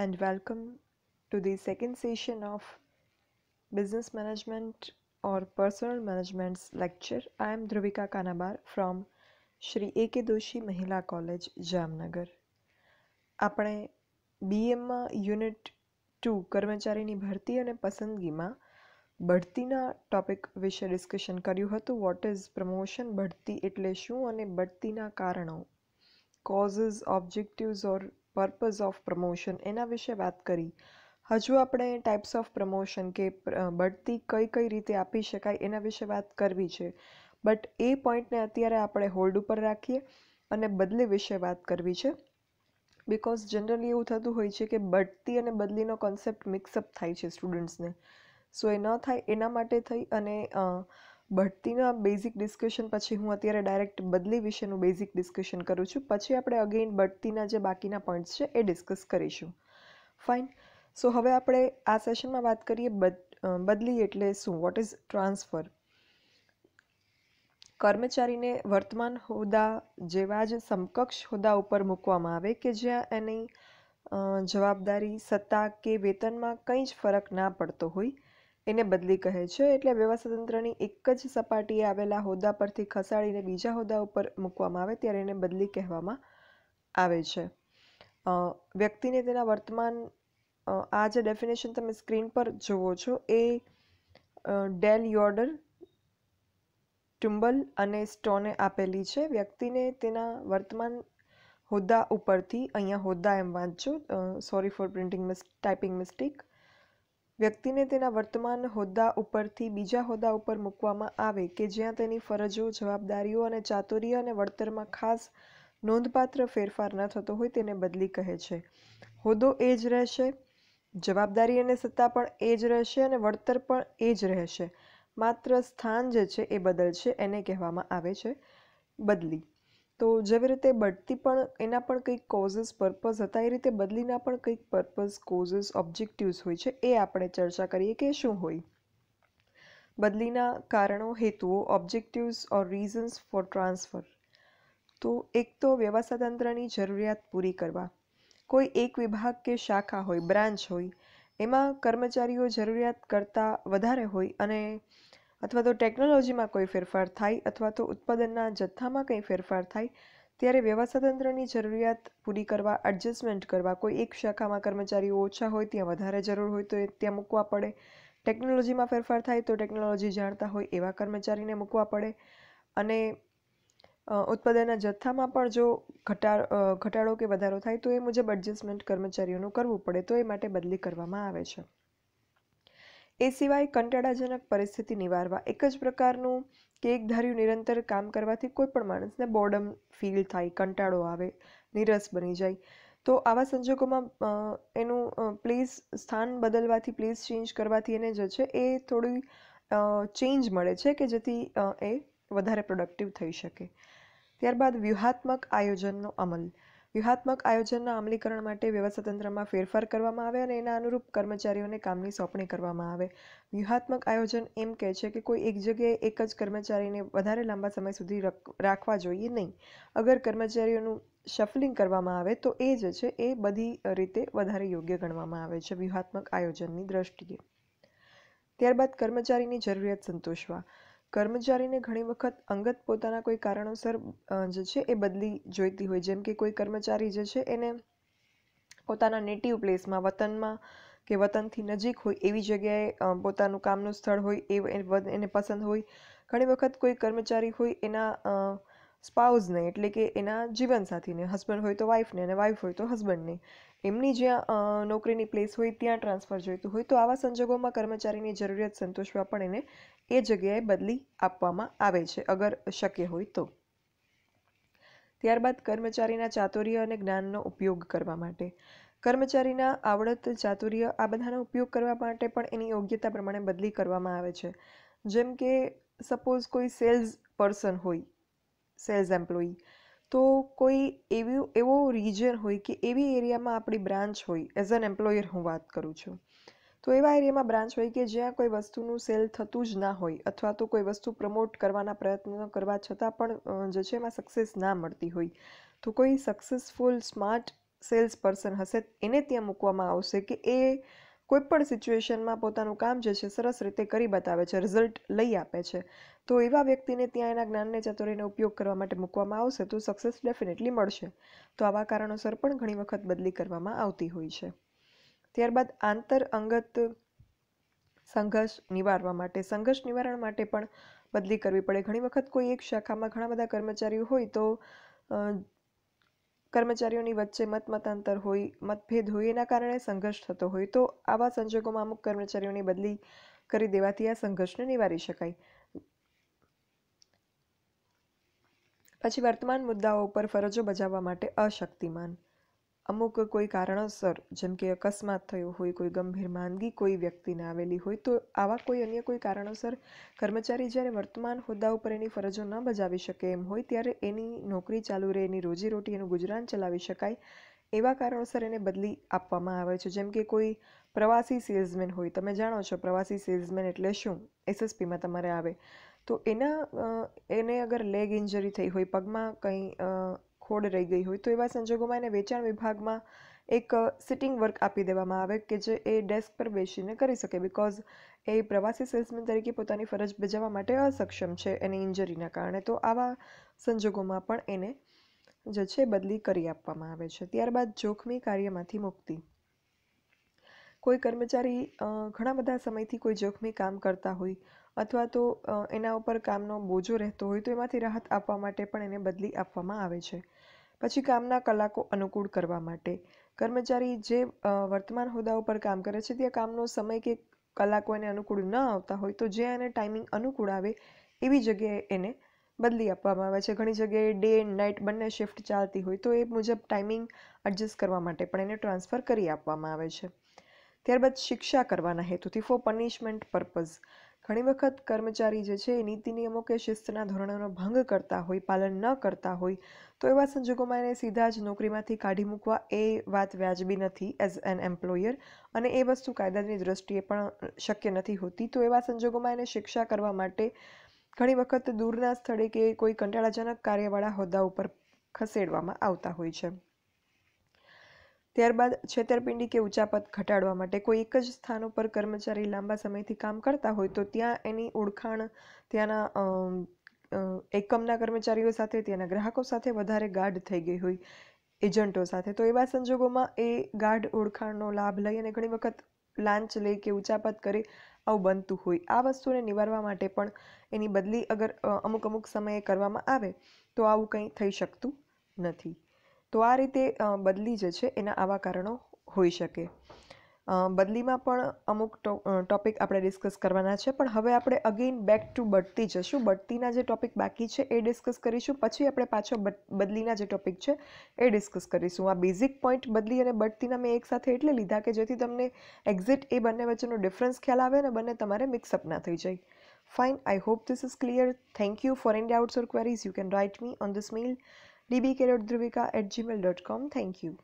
and welcome to the second session of Business Management or Personal Management's lecture. I am Dhruvika Kanabar from Shri એકે કે દોશી મહિલા college Jamnagar આપણે બીએમમાં unit two કર્મચારીની ભરતી અને પસંદગીમાં બઢતીના ટોપિક વિશે ડિસ્કશન કર્યું હતું વોટ ઇઝ પ્રમોશન બઢતી એટલે શું અને બઢતીના કારણો causes objectives or purpose of promotion એના વિશે વાત કરી હજુ આપણે ટાઈપ્સ ઓફ પ્રમોશન કે બઢતી કઈ કઈ રીતે આપી શકાય એના વિશે વાત કરવી છે બટ એ પોઈન્ટને અત્યારે આપણે હોલ્ડ ઉપર રાખીએ અને બદલી વિશે વાત કરવી છે બિકોઝ જનરલી એવું થતું હોય છે કે બઢતી અને બદલીનો કોન્સેપ્ટ મિક્સઅપ થાય છે સ્ટુડન્ટ્સને સો એ ન થાય એના માટે થઈ અને બઢતીના બેઝિક ડિસ્કશન પછી હું અત્યારે ડાયરેક્ટ બદલી વિશેનું બેઝિક ડિસ્કશન કરું છું પછી આપણે અગેઇન બઢતીના જે બાકીના પોઈન્ટ્સ છે એ ડિસ્કસ કરીશું ફાઇન સો હવે આપણે આ સેશનમાં વાત કરીએ બદલી એટલે શું વોટ ઇઝ ટ્રાન્સફર કર્મચારીને વર્તમાન હોદ્દા જેવા જ સમકક્ષ હોદ્દા ઉપર મૂકવામાં આવે કે જ્યાં એની જવાબદારી સત્તા કે વેતનમાં કંઈ જ ફરક ના પડતો હોય એને બદલી કહે છે એટલે વ્યવસ્થાતંત્રની એક જ સપાટીએ આવેલા હોદ્દા પરથી ખસાડીને બીજા હોદ્દા ઉપર મૂકવામાં આવે ત્યારે એને બદલી કહેવામાં આવે છે વ્યક્તિને તેના વર્તમાન આ જે ડેફિનેશન તમે સ્ક્રીન પર જુઓ છો એ ડેલ યોર્ડર ટ્યુમ્બલ અને સ્ટોને આપેલી છે વ્યક્તિને તેના વર્તમાન હોદ્દા ઉપરથી અહીંયા હોદ્દા એમ વાંચજો sorry for printing miss typing mistake વ્યક્તિને તેના વર્તમાન હોદ્દા ઉપરથી બીજા હોદ્દા ઉપર મૂકવામાં આવે કે જ્યાં તેની ફરજો જવાબદારીઓ અને ચાતુર્ય અને વળતરમાં ખાસ નોંધપાત્ર ફેરફાર ન થતો હોય તેને બદલી કહે છે હોદ્દો એ જ રહેશે જવાબદારી અને સત્તા પણ એ જ રહેશે અને વળતર પણ એ જ રહેશે માત્ર સ્થાન જે છે એ બદલશે એને કહેવામાં આવે છે બદલી તો જેવી રીતે બઢતી પણ એના પણ કંઈક કોઝિસ પર્પઝ હતા એ રીતે બદલીના પણ કંઈક પર્પઝ કોઝિસ ઓબ્જેક્ટિવ્સ હોય છે એ આપણે ચર્ચા કરીએ કે શું હોય બદલીના કારણો હેતુઓ objectives or reasons for transfer તો એક તો વ્યવસ્થાતંત્રની જરૂરિયાત પૂરી કરવા કોઈ એક વિભાગ કે શાખા હોય બ્રાન્ચ હોય એમાં કર્મચારીઓ જરૂરિયાત કરતાં વધારે હોય અને અથવા તો ટેકનોલોજીમાં કોઈ ફેરફાર થાય અથવા તો ઉત્પાદનના જથ્થામાં કંઈ ફેરફાર થાય ત્યારે વ્યવસ્થાતંત્રની જરૂરિયાત પૂરી કરવા એડજસ્ટમેન્ટ કરવા કોઈ એક શાખામાં કર્મચારીઓ ઓછા હોય ત્યાં વધારે જરૂર હોય તો ત્યાં મૂકવા પડે ટેકનોલોજીમાં ફેરફાર થાય તો ટેકનોલોજી જાણતા હોય એવા કર્મચારીને મૂકવા પડે અને ઉત્પાદનના જથ્થામાં પણ જો ઘટાડો ઘટાડો કે વધારો થાય તો એ મુજબ એડજસ્ટમેન્ટ કર્મચારીઓનું કરવું પડે તો એ માટે બદલી કરવામાં આવે છે એ સિવાય કંટાળાજનક પરિસ્થિતિ નિવારવા એક જ પ્રકારનું કે એક ધાર્યું નિરંતર કામ કરવાથી કોઈ પણ માણસને બોર્ડમ ફીલ થાય કંટાળો આવે નીરસ બની જાય તો આવા સંજોગોમાં એનું પ્લેસ સ્થાન બદલવાથી પ્લેસ ચેન્જ કરવાથી એને જે છે એ થોડી ચેન્જ મળે છે કે જેથી એ વધારે પ્રોડક્ટિવ થઈ શકે ત્યારબાદ વ્યૂહાત્મક આયોજનનો અમલ વ્યૂહાત્મક આયોજનના અમલીકરણ માટે વ્યવસ્થાતંત્રમાં ફેરફાર કરવામાં આવે અને એના અનુરૂપ કર્મચારીઓને કામની સોંપણી કરવામાં આવે વ્યૂહાત્મક આયોજન એમ કહે છે કે કોઈ એક જગ્યાએ એક જ કર્મચારીને વધારે લાંબા સમય સુધી રાખવા જોઈએ નહીં અગર કર્મચારીઓનું શફલિંગ કરવામાં આવે તો એ જ છે એ બધી રીતે વધારે યોગ્ય ગણવામાં આવે છે વ્યૂહાત્મક આયોજનની દ્રષ્ટિએ ત્યારબાદ કર્મચારીની જરૂરિયાત સંતોષવા કર્મચારીને ઘણી વખત અંગત પોતાના કોઈ કારણોસર જે છે એ બદલી જોઈતી હોય જેમ કે કોઈ કર્મચારી જે છે એને પોતાના નેટિવ પ્લેસમાં વતનમાં કે વતનથી નજીક હોય એવી જગ્યાએ પોતાનું કામનું સ્થળ હોય એ એને પસંદ હોય ઘણી વખત કોઈ કર્મચારી હોય એના સ્પાઉઝને એટલે કે એના જીવનસાથીને હસબન્ડ હોય તો વાઈફને અને વાઈફ હોય તો હસબન્ડને એમની જ્યાં નોકરીની પ્લેસ હોય ત્યાં ટ્રાન્સફર જોઈતું હોય તો આવા સંજોગોમાં કર્મચારીની જરૂરિયાત સંતોષવા પણ એને એ જગ્યાએ બદલી આપવામાં આવે છે અગર શક્ય હોય તો ત્યારબાદ કર્મચારીના ચાતુર્ય અને જ્ઞાનનો ઉપયોગ કરવા માટે કર્મચારીના આવડત ચાતુર્ય આ બધાનો ઉપયોગ કરવા માટે પણ એની યોગ્યતા પ્રમાણે બદલી કરવામાં આવે છે જેમ કે સપોઝ કોઈ સેલ્સ પર્સન હોય સેલ્સ એમ્પ્લોયી તો કોઈ એવી એવો રિજન હોય કે એવી એરિયામાં આપણી બ્રાન્ચ હોય એઝ એન એમ્પ્લોયર હું વાત કરું છું તો એવા એરિયામાં બ્રાન્ચ હોય કે જ્યાં કોઈ વસ્તુનું સેલ થતું જ ના હોય અથવા તો કોઈ વસ્તુ પ્રમોટ કરવાના પ્રયત્નો કરવા છતાં પણ જે છે એમાં સક્સેસ ના મળતી હોય તો કોઈ સક્સેસફુલ સ્માર્ટ સેલ્સ પર્સન હશે એને ત્યાં મૂકવામાં આવશે કે એ કોઈપણ સિચ્યુએશનમાં પોતાનું કામ જે છે સરસ રીતે કરી બતાવે છે રિઝલ્ટ લઈ આપે છે તો એવા વ્યક્તિને ત્યાં એના જ્ઞાનને ચતુરીનો ઉપયોગ કરવા માટે મૂકવામાં આવશે તો સક્સેસ ડેફિનેટલી મળશે તો આવા કારણોસર પણ ઘણી વખત બદલી કરવામાં આવતી હોય છે ત્યારબાદ આંતર અંગત સંઘર્ષ નિવારવા માટે સંઘર્ષ નિવારણ માટે પણ બદલી કરવી પડે ઘણી વખત કોઈ એક શાખામાં ઘણા બધા કર્મચારીઓ હોય તો કર્મચારીઓની વચ્ચે મતમતાંતર હોય મતભેદ હોય એના કારણે સંઘર્ષ થતો હોય તો આવા સંજોગોમાં અમુક કર્મચારીઓની બદલી કરી દેવાથી આ સંઘર્ષને નિવારી શકાય પછી વર્તમાન મુદ્દાઓ ઉપર ફરજો બજાવવા માટે અશક્તિમાન અમુક કોઈ કારણોસર જેમ કે અકસ્માત થયો હોય કોઈ ગંભીર માંદગી કોઈ વ્યક્તિને આવેલી હોય તો આવા કોઈ અન્ય કોઈ કારણોસર કર્મચારી જ્યારે વર્તમાન હોદ્દા ઉપર એની ફરજો ન બજાવી શકે એમ હોય ત્યારે એની નોકરી ચાલુ રહે એની રોજીરોટી એનું ગુજરાન ચલાવી શકાય એવા કારણોસર એને બદલી આપવામાં આવે છે જેમ કે કોઈ પ્રવાસી સેલ્સમેન હોય તમે જાણો છો પ્રવાસી સેલ્સમેન એટલે શું એસએસપીમાં તમારે આવે તો એના એને અગર લેગ ઇન્જરી થઈ હોય પગમાં કંઈ ખોડ રહી ગઈ હોય તો એવા સંજોગોમાં એને વેચાણ વિભાગમાં એક સિટિંગ વર્ક આપી દેવામાં આવે કે જે એ ડેસ્ક પર બેસીને કરી શકે બિકોઝ એ પ્રવાસી સેલ્સમેન તરીકે પોતાની ફરજ બજાવવા માટે અસક્ષમ છે એની ઇન્જરીના કારણે તો આવા સંજોગોમાં પણ એને જે છે બદલી કરી આપવામાં આવે છે ત્યારબાદ જોખમી કાર્યમાંથી મુક્તિ કોઈ કર્મચારી ઘણા બધા સમયથી કોઈ જોખમી કામ કરતા હોય અથવા તો એના ઉપર કામનો બોજો રહેતો હોય તો એમાંથી રાહત આપવા માટે પણ એને બદલી આપવામાં આવે છે પછી કામના કલાકો અનુકૂળ કરવા માટે કર્મચારી જે વર્તમાન હોદ્દા ઉપર કામ કરે છે ત્યાં કામનો સમય કે કલાકો એને અનુકૂળ ન આવતા હોય તો જે એને ટાઈમિંગ અનુકૂળ આવે એવી જગ્યાએ એને બદલી આપવામાં આવે છે ઘણી જગ્યાએ ડે એન્ડ નાઇટ બંને શિફ્ટ ચાલતી હોય તો એ મુજબ ટાઈમિંગ એડજસ્ટ કરવા માટે પણ એને ટ્રાન્સફર કરી આપવામાં આવે છે ત્યારબાદ શિક્ષા કરવાના હેતુથી ફોર પનિશમેન્ટ પર્પઝ ઘણી વખત કર્મચારી જે છે એ નીતિ નિયમો કે શિસ્તના ધોરણોનો ભંગ કરતા હોય પાલન ન કરતા હોય તો એવા સંજોગોમાં એને સીધા જ નોકરીમાંથી કાઢી મૂકવા એ વાત વ્યાજબી નથી એઝ એન એમ્પ્લોયર અને એ વસ્તુ કાયદાની દ્રષ્ટિએ પણ શક્ય નથી હોતી તો એવા સંજોગોમાં એને શિક્ષા કરવા માટે ઘણી વખત દૂરના સ્થળે કે કોઈ કંટાળાજનક કાર્યવાળા હોદ્દા ઉપર ખસેડવામાં આવતા હોય છે ત્યારબાદ છેતરપિંડી કે ઉચાપત ઘટાડવા માટે કોઈ એક જ સ્થાન ઉપર કર્મચારી લાંબા સમયથી કામ કરતા હોય તો ત્યાં એની ઓળખાણ ત્યાંના એકમના કર્મચારીઓ સાથે ત્યાંના ગ્રાહકો સાથે વધારે ગાઢ થઈ ગઈ હોય એજન્ટો સાથે તો એવા સંજોગોમાં એ ગાઢ ઓળખાણનો લાભ લઈ અને ઘણી વખત લાંચ લે કે ઉચાપત કરે આવું બનતું હોય આ વસ્તુને નિવારવા માટે પણ એની બદલી અગર અમુક અમુક સમયે કરવામાં આવે તો આવું કંઈ થઈ શકતું નથી તો આ રીતે બદલી જે છે એના આવા કારણો હોઈ શકે બદલીમાં પણ અમુક ટોપિક આપણે ડિસ્કસ કરવાના છે પણ હવે આપણે અગેઇન બેક ટુ બઢતી જશું બઢતીના જે ટોપિક બાકી છે એ ડિસ્કસ કરીશું પછી આપણે પાછો બદલીના જે ટોપિક છે એ ડિસ્કસ કરીશું આ બેઝિક પોઈન્ટ બદલી અને બઢતીના મેં એકસાથે એટલે લીધા કે જેથી તમને એક્ઝેક્ટ એ બંને વચ્ચેનો ડિફરન્સ ખ્યાલ આવે અને બંને તમારે મિક્સઅપ ના થઈ જાય fine I hope this is clear thank you for any doubts or queries, you can write me on this mail. dbcarrotdruvika at gmail.com. Thank you.